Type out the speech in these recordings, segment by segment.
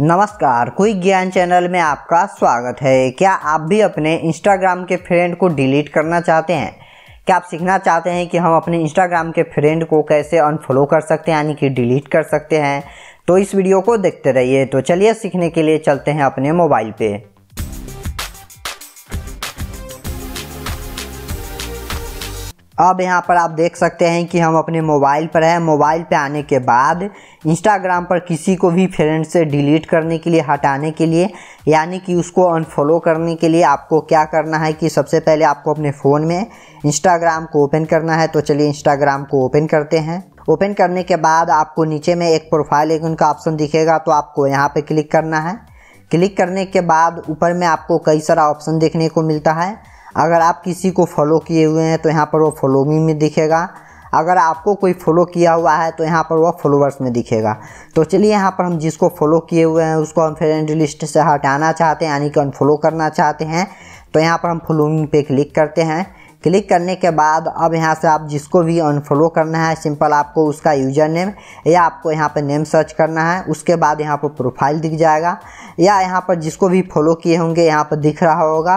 नमस्कार क्विक ज्ञान चैनल में आपका स्वागत है क्या आप भी अपने इंस्टाग्राम के फ्रेंड को डिलीट करना चाहते हैं क्या आप सीखना चाहते हैं कि हम अपने इंस्टाग्राम के फ्रेंड को कैसे अनफॉलो कर सकते हैं यानी कि डिलीट कर सकते हैं तो इस वीडियो को देखते रहिए तो चलिए सीखने के लिए चलते हैं अपने मोबाइल पर अब यहाँ पर आप देख सकते हैं कि हम अपने मोबाइल पर हैं मोबाइल पे आने के बाद इंस्टाग्राम पर किसी को भी फ्रेंड से डिलीट करने के लिए हटाने के लिए यानी कि उसको अनफॉलो करने के लिए आपको क्या करना है कि सबसे पहले आपको अपने फ़ोन में इंस्टाग्राम को ओपन करना है तो चलिए इंस्टाग्राम को ओपन करते हैं ओपन करने के बाद आपको नीचे में एक प्रोफाइल एक उनका ऑप्शन दिखेगा तो आपको यहाँ पर क्लिक करना है क्लिक करने के बाद ऊपर में आपको कई सारा ऑप्शन देखने को मिलता है अगर आप किसी को फॉलो किए हुए हैं तो यहाँ पर वो फॉलोमी में दिखेगा अगर आपको कोई फॉलो किया हुआ है तो यहाँ पर वह फॉलोअर्स में दिखेगा तो चलिए यहाँ पर हम जिसको फॉलो किए हुए हैं उसको हम फ्रेंड लिस्ट से हटाना चाहते हैं यानी कि अनफॉलो करना चाहते हैं तो यहाँ पर हम फॉलोइंग पे क्लिक करते हैं क्लिक करने के बाद अब यहाँ से आप जिसको भी अनफॉलो करना है सिंपल आपको उसका यूजर नेम या आपको यहाँ पर नेम सर्च करना है उसके बाद यहाँ पर प्रोफाइल दिख जाएगा या यहाँ पर जिसको भी फॉलो किए होंगे यहाँ पर दिख रहा होगा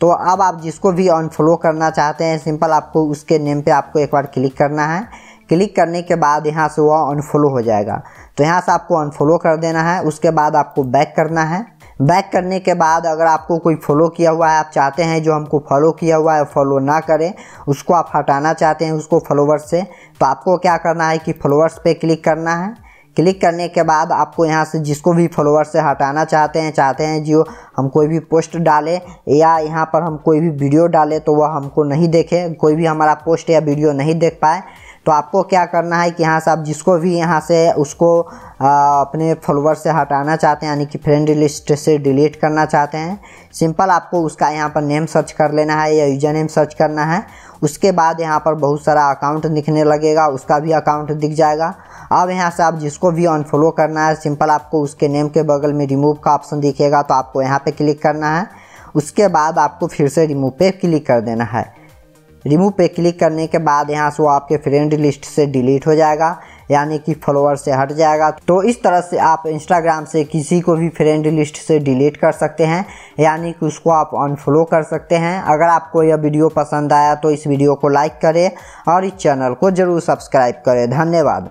तो अब आप जिसको भी अनफॉलो करना चाहते हैं सिंपल आपको उसके नेम पे आपको एक बार क्लिक करना है क्लिक करने के बाद यहाँ से वह अनफॉलो हो जाएगा तो यहाँ से आपको अनफॉलो कर देना है उसके बाद आपको बैक करना है बैक करने के बाद अगर आपको कोई फॉलो किया हुआ है आप चाहते हैं जो हमको फॉलो किया हुआ है फॉलो ना करें उसको आप हटाना चाहते हैं उसको फॉलोवर्स से तो आपको क्या करना है कि फॉलोवर्स पे क्लिक करना है क्लिक करने के बाद आपको यहाँ से जिसको भी फॉलोअर से हटाना चाहते हैं चाहते हैं जो हम कोई भी पोस्ट डालें या यहाँ पर हम कोई भी वीडियो डालें तो वह हमको नहीं देखे कोई भी हमारा पोस्ट या वीडियो नहीं देख पाए तो आपको क्या करना है कि यहाँ से आप जिसको भी यहाँ से उसको आ, अपने फॉलोअर से हटाना चाहते हैं यानी कि फ्रेंड लिस्ट से डिलीट करना चाहते हैं सिंपल आपको उसका यहाँ पर नेम सर्च कर लेना है या यूजर नेम सर्च करना है उसके बाद यहाँ पर बहुत सारा अकाउंट दिखने लगेगा उसका भी अकाउंट दिख जाएगा अब यहाँ से आप जिसको भी अनफॉलो करना है सिंपल आपको उसके नेम के बगल में रिमूव का ऑप्शन दिखेगा तो आपको यहाँ पर क्लिक करना है उसके बाद आपको फिर से रिमूव पे क्लिक कर देना है रिमूव पे क्लिक करने के बाद यहाँ से वो आपके फ्रेंड लिस्ट से डिलीट हो जाएगा यानी कि फॉलोअर से हट जाएगा तो इस तरह से आप इंस्टाग्राम से किसी को भी फ्रेंड लिस्ट से डिलीट कर सकते हैं यानी कि उसको आप अनफॉलो कर सकते हैं अगर आपको यह वीडियो पसंद आया तो इस वीडियो को लाइक करें और इस चैनल को ज़रूर सब्सक्राइब करें धन्यवाद